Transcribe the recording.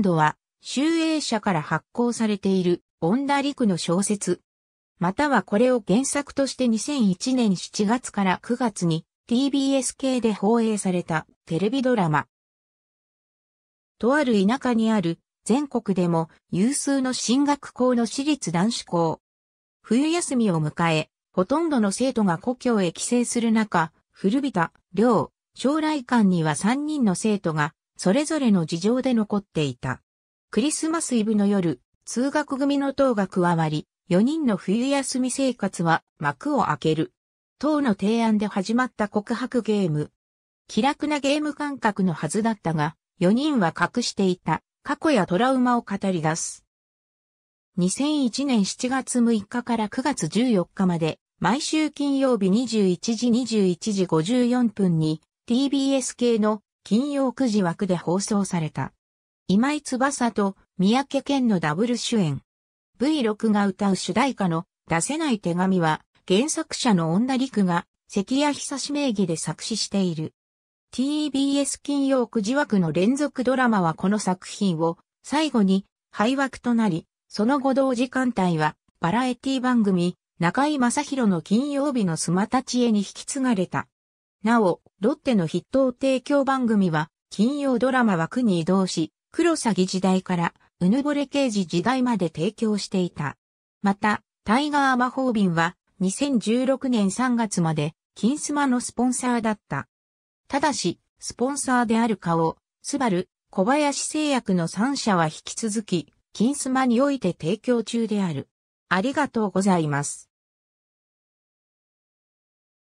今度は、集英社から発行されている、恩田陸の小説。またはこれを原作として2001年7月から9月に TBS 系で放映されたテレビドラマ。とある田舎にある全国でも有数の進学校の私立男子校。冬休みを迎え、ほとんどの生徒が故郷へ帰省する中、古びた、寮、将来館には3人の生徒がそれぞれの事情で残っていた。クリスマスイブの夜、通学組の党が加わり、4人の冬休み生活は幕を開ける。党の提案で始まった告白ゲーム。気楽なゲーム感覚のはずだったが、4人は隠していた過去やトラウマを語り出す。2001年7月6日から9月14日まで、毎週金曜日21時21時54分に TBS 系の金曜9時枠で放送された。今井翼と三宅健のダブル主演。V6 が歌う主題歌の出せない手紙は原作者の女陸が関谷久志名義で作詞している。TBS 金曜9時枠の連続ドラマはこの作品を最後に廃枠となり、その後同時間帯はバラエティ番組中井正宏の金曜日のスマタチへに引き継がれた。なお、ロッテの筆頭提供番組は、金曜ドラマ枠に移動し、黒詐欺時代から、うぬぼれ刑事時代まで提供していた。また、タイガー魔法瓶は、2016年3月まで、金スマのスポンサーだった。ただし、スポンサーである顔スバル、小林製薬の3社は引き続き、金スマにおいて提供中である。ありがとうございます。